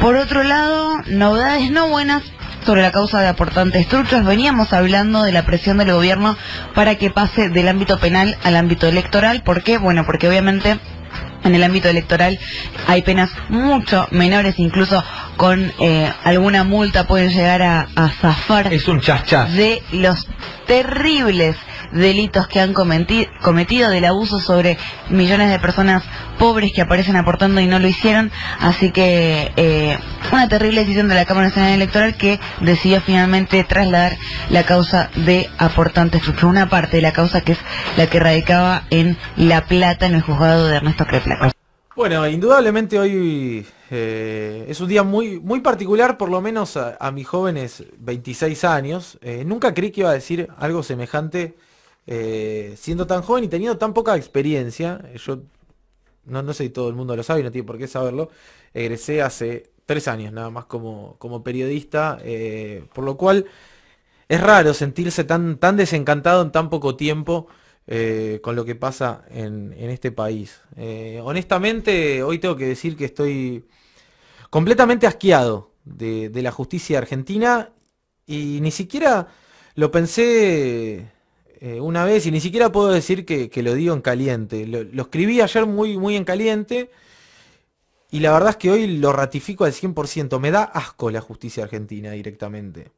Por otro lado, novedades no buenas sobre la causa de aportantes truchos. Veníamos hablando de la presión del gobierno para que pase del ámbito penal al ámbito electoral. ¿Por qué? Bueno, porque obviamente en el ámbito electoral hay penas mucho menores, incluso con eh, alguna multa pueden llegar a, zafar. Es un de los terribles delitos que han cometido, del abuso sobre millones de personas pobres que aparecen aportando y no lo hicieron. Así que eh, una terrible decisión de la Cámara Nacional Electoral que decidió finalmente trasladar la causa de aportantes una parte de la causa que es la que radicaba en La Plata en el juzgado de Ernesto Creplaco. Bueno, indudablemente hoy eh, es un día muy, muy particular, por lo menos a, mis jóvenes 26 años. Eh, nunca creí que iba a decir algo semejante. Eh, siendo tan joven y teniendo tan poca experiencia, eh, yo no, no sé si todo el mundo lo sabe y no tiene por qué saberlo, egresé hace tres años nada más como, como periodista, eh, por lo cual es raro sentirse tan, tan desencantado en tan poco tiempo. con lo que pasa en, este país. honestamente, hoy tengo que decir que estoy completamente asqueado de, de la justicia argentina y ni siquiera lo pensé eh, una vez y ni siquiera puedo decir que, lo digo en caliente. Lo, escribí ayer muy, muy en caliente y la verdad es que hoy lo ratifico al 100%. Me da asco la justicia argentina directamente.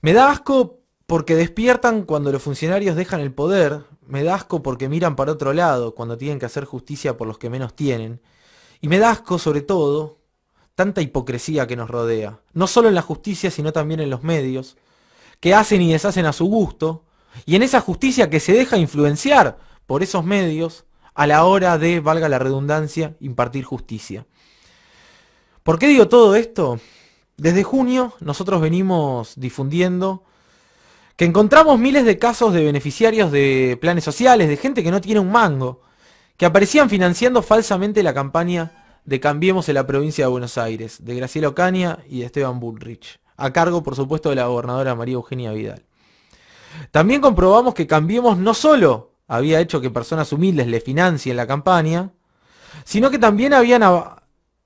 Me da asco porque despiertan cuando los funcionarios dejan el poder. Me da asco porque miran para otro lado cuando tienen que hacer justicia por los que menos tienen. Y me da asco sobre todo tanta hipocresía que nos rodea, no solo en la justicia, sino también en los medios, que hacen y deshacen a su gusto, y en esa justicia que se deja influenciar por esos medios a la hora de, valga la redundancia, impartir justicia. ¿Por qué digo todo esto? Desde junio nosotros venimos difundiendo que encontramos miles de casos de beneficiarios de planes sociales, de gente que no tiene un mango, que aparecían financiando falsamente la campaña de Cambiemos en la provincia de Buenos Aires, de Graciela Ocaña y de Esteban Bullrich, a cargo por supuesto de la gobernadora María Eugenia Vidal. También comprobamos que Cambiemos no solo había hecho que personas humildes le financien la campaña, sino que también habían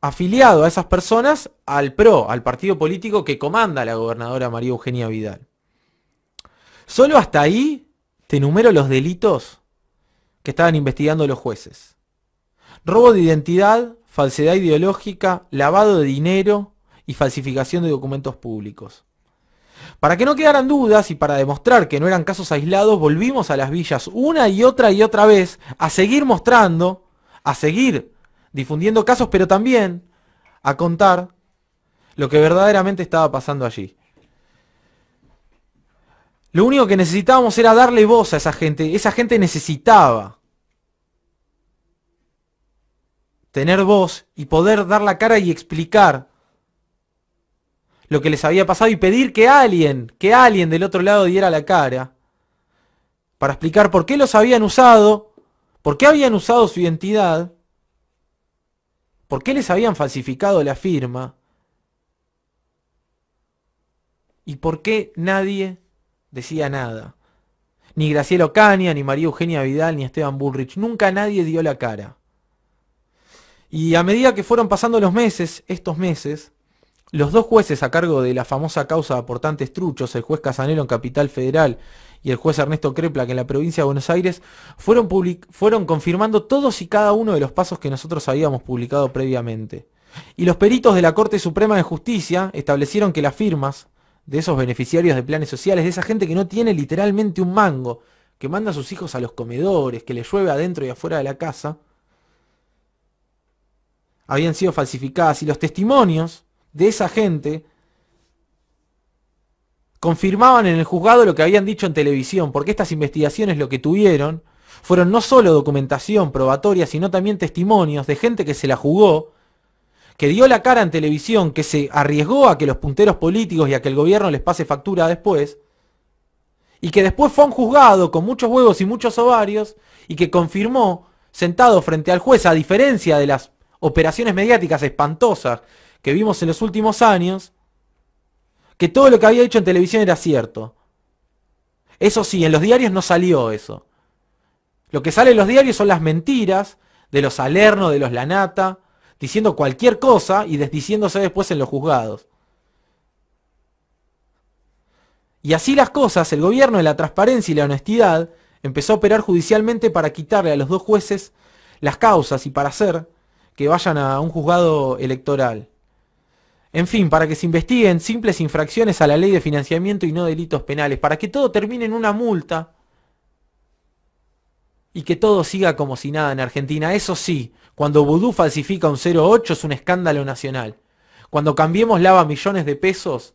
afiliado a esas personas al PRO, al partido político que comanda la gobernadora María Eugenia Vidal. Solo hasta ahí te enumero los delitos que estaban investigando los jueces. Robo de identidad, falsedad ideológica, lavado de dinero y falsificación de documentos públicos. Para que no quedaran dudas y para demostrar que no eran casos aislados, volvimos a las villas una y otra y otra vez a seguir mostrando, a seguir difundiendo casos, pero también a contar lo que verdaderamente estaba pasando allí. Lo único que necesitábamos era darle voz a esa gente. Esa gente necesitaba tener voz y poder dar la cara y explicar lo que les había pasado y pedir que alguien, que alguien del otro lado diera la cara para explicar por qué los habían usado, por qué habían usado su identidad, por qué les habían falsificado la firma y por qué nadie decía nada. Ni Graciela Ocaña, ni María Eugenia Vidal, ni Esteban Bullrich, nunca nadie dio la cara. Y a medida que fueron pasando los meses, estos meses, los dos jueces a cargo de la famosa causa Aportantes Truchos, el juez Casanero en Capital Federal y el juez Ernesto Kreplak en la provincia de Buenos Aires, fueron, fueron confirmando todos y cada uno de los pasos que nosotros habíamos publicado previamente. Y los peritos de la Corte Suprema de Justicia establecieron que las firmas de esos beneficiarios de planes sociales, de esa gente que no tiene literalmente un mango, que manda a sus hijos a los comedores, que les llueve adentro y afuera de la casa, habían sido falsificadas y los testimonios de esa gente confirmaban en el juzgado lo que habían dicho en televisión, porque estas investigaciones lo que tuvieron fueron no solo documentación probatoria, sino también testimonios de gente que se la jugó, que dio la cara en televisión, que se arriesgó a que los punteros políticos y a que el gobierno les pase factura después, y que después fue un juzgado con muchos huevos y muchos ovarios, y que confirmó, sentado frente al juez, a diferencia de las operaciones mediáticas espantosas que vimos en los últimos años, que todo lo que había dicho en televisión era cierto. Eso sí, en los diarios no salió eso. Lo que sale en los diarios son las mentiras de los alernos, de los Lanata, diciendo cualquier cosa y desdiciéndose después en los juzgados. Y así las cosas, el gobierno de la transparencia y la honestidad empezó a operar judicialmente para quitarle a los dos jueces las causas y para hacer que vayan a un juzgado electoral. En fin, para que se investiguen simples infracciones a la ley de financiamiento y no delitos penales, para que todo termine en una multa y que todo siga como si nada en Argentina. Eso sí, cuando Vudú falsifica un 08 es un escándalo nacional. Cuando Cambiemos lava millones de pesos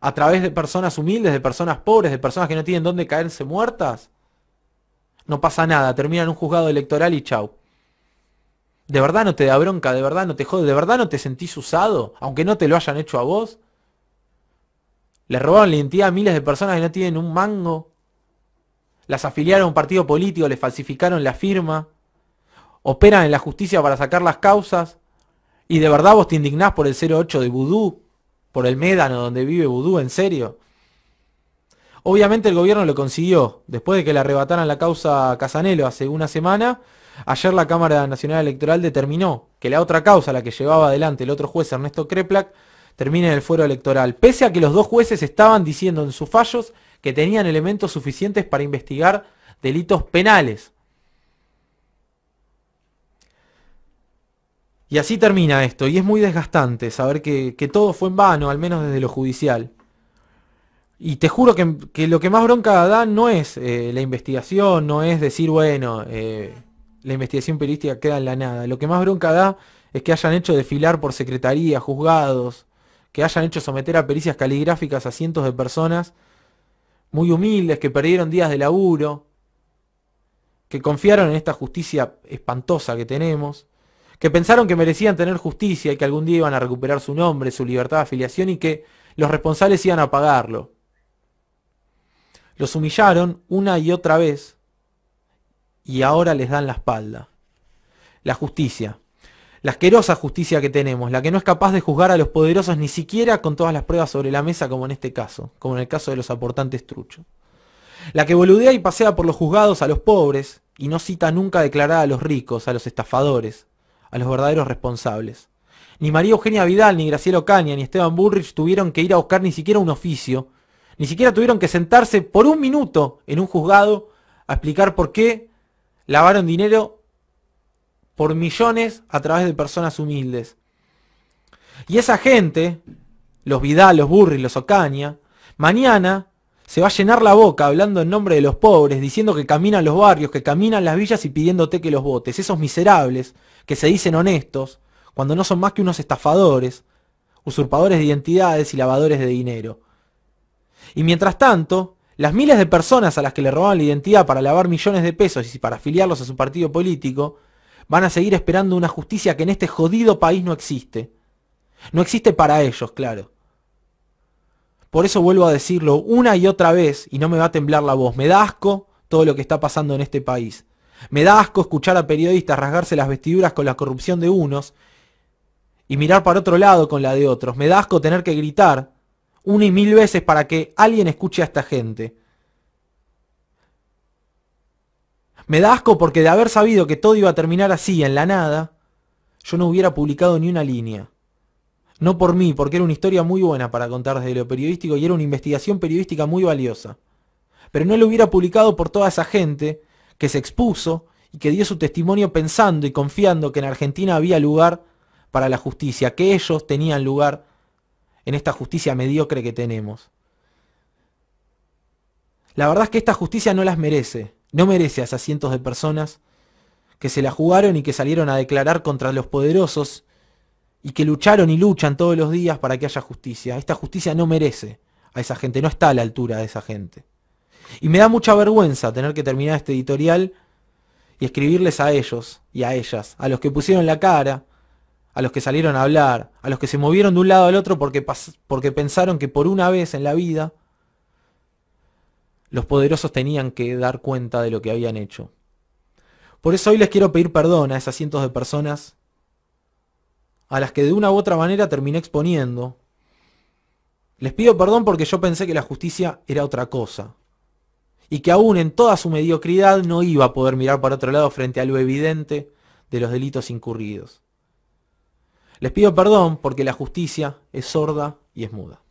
a través de personas humildes, de personas pobres, de personas que no tienen dónde caerse muertas, no pasa nada, terminan un juzgado electoral y chau. ¿De verdad no te da bronca? ¿De verdad no te jode? ¿De verdad no te sentís usado? Aunque no te lo hayan hecho a vos. Le robaron la identidad a miles de personas que no tienen un mango. Las afiliaron a un partido político, les falsificaron la firma. Operan en la justicia para sacar las causas. ¿Y de verdad vos te indignás por el 08 de Vudú? ¿Por el Médano donde vive Vudú? ¿En serio? Obviamente el gobierno lo consiguió. Después de que le arrebataran la causa a Casanelo hace una semana, Ayer la Cámara Nacional Electoral determinó que la otra causa, la que llevaba adelante el otro juez Ernesto Kreplak, termina en el fuero electoral, pese a que los dos jueces estaban diciendo en sus fallos que tenían elementos suficientes para investigar delitos penales. Y así termina esto, y es muy desgastante saber que, todo fue en vano, al menos desde lo judicial. Y te juro que, lo que más bronca da no es eh, la investigación, no es decir, bueno, eh, la investigación periodística queda en la nada. Lo que más bronca da es que hayan hecho desfilar por secretaría, juzgados, que hayan hecho someter a pericias caligráficas a cientos de personas muy humildes, que perdieron días de laburo, que confiaron en esta justicia espantosa que tenemos, que pensaron que merecían tener justicia y que algún día iban a recuperar su nombre, su libertad de afiliación y que los responsables iban a pagarlo. Los humillaron una y otra vez y ahora les dan la espalda. La justicia. La asquerosa justicia que tenemos, la que no es capaz de juzgar a los poderosos ni siquiera con todas las pruebas sobre la mesa como en este caso, como en el caso de los aportantes trucho. La que boludea y pasea por los juzgados a los pobres y no cita nunca declarada declarar a los ricos, a los estafadores, a los verdaderos responsables. Ni María Eugenia Vidal, ni Graciela Ocaña, ni Esteban Bullrich tuvieron que ir a buscar ni siquiera un oficio, ni siquiera tuvieron que sentarse por un minuto en un juzgado a explicar por qué lavaron dinero por millones a través de personas humildes. Y esa gente, los Vidal, los Burri, los Ocaña, mañana se va a llenar la boca hablando en nombre de los pobres, diciendo que caminan los barrios, que caminan las villas y pidiéndote que los votes. Esos miserables que se dicen honestos, cuando no son más que unos estafadores, usurpadores de identidades y lavadores de dinero. Y mientras tanto, las miles de personas a las que le roban la identidad para lavar millones de pesos y para afiliarlos a su partido político, van a seguir esperando una justicia que en este jodido país no existe. No existe para ellos, claro. Por eso vuelvo a decirlo una y otra vez, y no me va a temblar la voz, me da asco todo lo que está pasando en este país. Me da asco escuchar a periodistas rasgarse las vestiduras con la corrupción de unos y mirar para otro lado con la de otros. Me da asco tener que gritar una y mil veces para que alguien escuche a esta gente. Me da asco porque de haber sabido que todo iba a terminar así, en la nada, yo no hubiera publicado ni una línea. No por mí, porque era una historia muy buena para contar desde lo periodístico y era una investigación periodística muy valiosa. Pero no lo hubiera publicado por toda esa gente que se expuso y que dio su testimonio pensando y confiando que en Argentina había lugar para la justicia, que ellos tenían lugar en esta justicia mediocre que tenemos. La verdad es que esta justicia no las merece, no merece a esas cientos de personas que se la jugaron y que salieron a declarar contra los poderosos y que lucharon y luchan todos los días para que haya justicia. Esta justicia no merece a esa gente, no está a la altura de esa gente. Y me da mucha vergüenza tener que terminar este editorial y escribirles a ellos y a ellas, a los que pusieron la cara, a los que salieron a hablar, a los que se movieron de un lado al otro porque, pensaron que por una vez en la vida los poderosos tenían que dar cuenta de lo que habían hecho. Por eso hoy les quiero pedir perdón a esas cientos de personas a las que de una u otra manera terminé exponiendo. Les pido perdón porque yo pensé que la justicia era otra cosa. Y que aún en toda su mediocridad no iba a poder mirar para otro lado frente a lo evidente de los delitos incurridos. Les pido perdón porque la justicia es sorda y es muda.